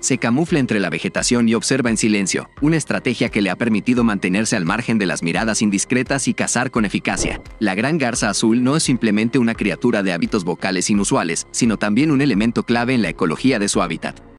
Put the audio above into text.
Se camufla entre la vegetación y observa en silencio, una estrategia que le ha permitido mantenerse al margen de las miradas indiscretas y cazar con eficacia. La gran garza azul no es simplemente una criatura de hábitos vocales inusuales, sino también un elemento clave en la ecología de su hábitat.